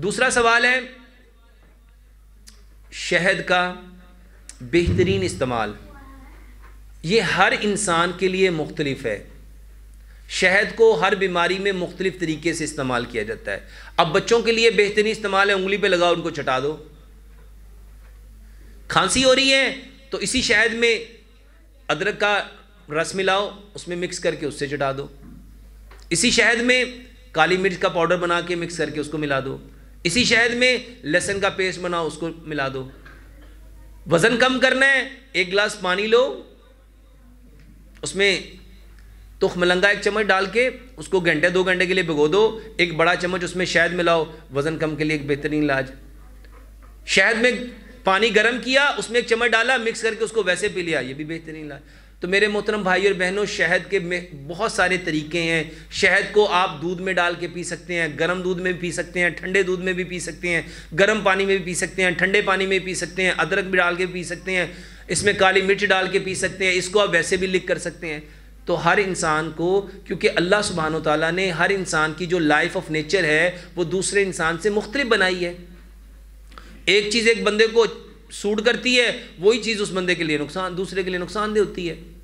दूसरा सवाल है शहद का बेहतरीन इस्तेमाल ये हर इंसान के लिए मुख्तलिफ है शहद को हर बीमारी में मुख्तलिफ तरीके से इस्तेमाल किया जाता है अब बच्चों के लिए बेहतरीन इस्तेमाल है उंगली पे लगाओ उनको चटा दो खांसी हो रही है तो इसी शहद में अदरक का रस मिलाओ उसमें मिक्स करके उससे चटा दो इसी शहद में काली मिर्च का पाउडर बना के मिक्स करके उसको मिला दो इसी शहद में लहसुन का पेस्ट बनाओ उसको मिला दो वज़न कम करना है एक गिलास पानी लो उसमें तुख मलंगा एक चम्मच डाल के उसको घंटे दो घंटे के लिए भिगो दो एक बड़ा चम्मच उसमें शहद मिलाओ वज़न कम के लिए एक बेहतरीन इलाज शहद में पानी गर्म किया उसमें एक चम्मच डाला मिक्स करके उसको वैसे पी लिया ये भी बेहतरीन इलाज तो मेरे मोहतरम भाई और बहनों शहद के बहुत सारे तरीके हैं शहद को आप दूध में डाल के पी सकते हैं गर्म दूध में भी पी सकते हैं ठंडे दूध में भी पी सकते हैं गर्म पानी में भी पी सकते हैं ठंडे पानी में पी सकते हैं अदरक भी डाल के पी सकते हैं इसमें काली मिर्च डाल के पी सकते हैं इसको आप वैसे भी लिख कर सकते हैं तो हर इंसान को क्योंकि अल्लाह सुबहान तला ने हर इंसान की जो लाइफ ऑफ नेचर है वो दूसरे इंसान से मुख्तलिफ बनाई है एक चीज़ एक बंदे को सूट करती है वही चीज़ उस बंदे के लिए नुकसान दूसरे के लिए नुकसानदेह होती है